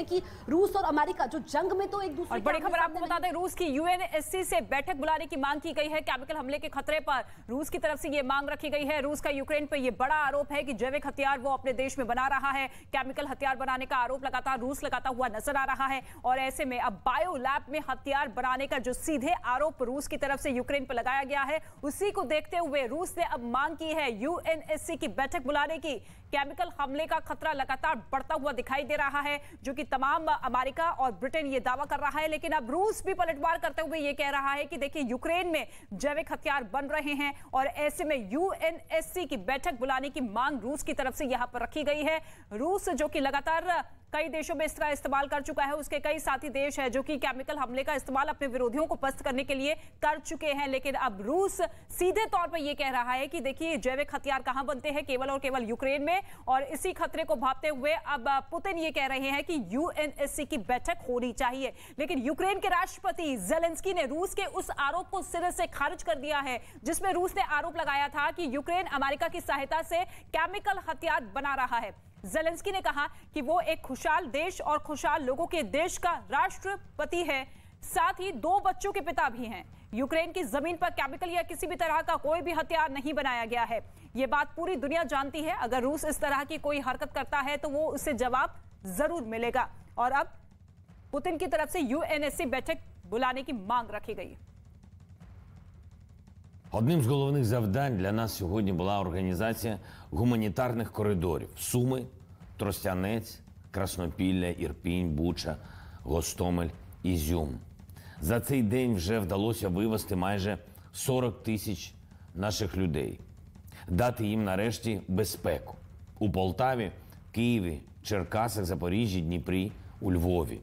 हैं कि रूस और अमेरिका जो जंग में तो एक दूसरे और बड़ी खबर आपको बता दें रूस की यूएनएससी से बैठक बुलाने की मांग की गई है केमिकल हमले के खतरे पर रूस की तरफ से ये मांग रखी गई है रूस का यूक्रेन पर यह बड़ा आरोप है कि जैविक हथियार वो अपने देश में बना रहा है केमिकल हथियार बनाने का आरोप लगातार रूस लगाता हुआ नजर आ रहा है और ऐसे में अब बायो लैब में हथियार बनाने का जो सीधे आरोप रूस की तरफ से यूक्रेन पर लगाया गया है उसी को देखते हुए रूस ने अब मांग की है यूएनएससी की बैठक बुलाने की केमिकल हमले का खतरा लगातार बढ़ता हुआ दिखाई दे रहा है जो कि तमाम अमेरिका और ब्रिटेन ये दावा कर रहा है लेकिन अब रूस भी पलटवार करते हुए ये कह रहा है कि देखिए यूक्रेन में जैविक हथियार बन रहे हैं और ऐसे में यूएनएससी की बैठक बुलाने की मांग रूस की तरफ से यहां पर रखी गई है रूस जो कि लगातार कई देशों में इसका इस्तेमाल कर चुका है उसके कई साथी देश हैं जो कि केमिकल हमले का इस्तेमाल अपने विरोधियों को पस्त करने के लिए कर चुके हैं लेकिन अब रूस सीधे तौर पर यह कह रहा है कि देखिए जैविक हथियार कहां बनते हैं केवल और केवल यूक्रेन में और इसी खतरे को भापते हुए अब पुतिन ये कह रहे हैं कि यूएनएससी की बैठक होनी चाहिए लेकिन यूक्रेन के राष्ट्रपति जेलेंस्की ने रूस के उस आरोप को सिरे से खारिज कर दिया है जिसमें रूस ने आरोप लगाया था कि यूक्रेन अमेरिका की सहायता से केमिकल हथियार बना रहा है जेलेंस्की ने कहा कि वो एक खुशहाल देश और खुशहाल लोगों के देश का राष्ट्रपति है साथ ही दो बच्चों के पिता भी हैं यूक्रेन की जमीन पर केमिकल या किसी भी तरह का कोई भी हथियार नहीं बनाया गया है ये बात पूरी दुनिया जानती है अगर रूस इस तरह की कोई हरकत करता है तो वो उससे जवाब जरूर मिलेगा और अब पुतिन की तरफ से यूएनएससी बैठक बुलाने की मांग रखी गई Одним з головних завдань для нас сьогодні була організація гуманітарних коридорів: Суми, Тростянець, Краснопілля, Ірпінь, Буча, Гостомель, Ізюм. За цей день вже вдалося вивезти майже 40 тисяч наших людей, дати їм нарешті безпеку у Полтаві, Києві, Черкасах, Запоріжжі, Дніпрі, у Львові.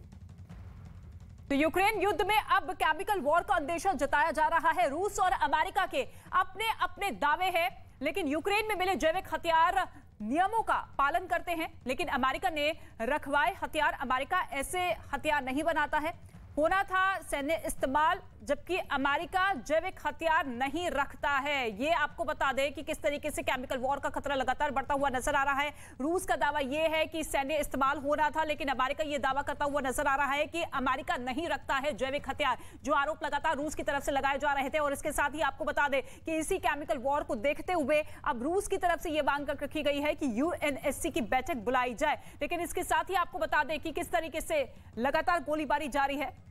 तो यूक्रेन युद्ध में अब केमिकल वॉर का अंदेशा जताया जा रहा है रूस और अमेरिका के अपने अपने दावे हैं लेकिन यूक्रेन में मिले जैविक हथियार नियमों का पालन करते हैं लेकिन अमेरिका ने रखवाए हथियार अमेरिका ऐसे हथियार नहीं बनाता है होना था सैन्य इस्तेमाल जबकि अमेरिका जैविक हथियार नहीं रखता है ये आपको बता दें कि किस तरीके से केमिकल वॉर का खतरा लगातार बढ़ता हुआ नजर आ रहा है रूस का दावा यह है कि सैन्य इस्तेमाल होना था लेकिन अमेरिका यह दावा करता हुआ नजर आ रहा है कि अमेरिका नहीं रखता है जैविक हथियार जो आरोप लगातार रूस की तरफ से लगाए जा रहे थे और इसके साथ ही आपको बता दें कि इसी केमिकल वॉर को देखते हुए अब रूस की तरफ से यह मांग रखी गई है कि यूएनएससी की बैठक बुलाई जाए लेकिन इसके साथ ही आपको बता दें कि किस तरीके से लगातार गोलीबारी जारी है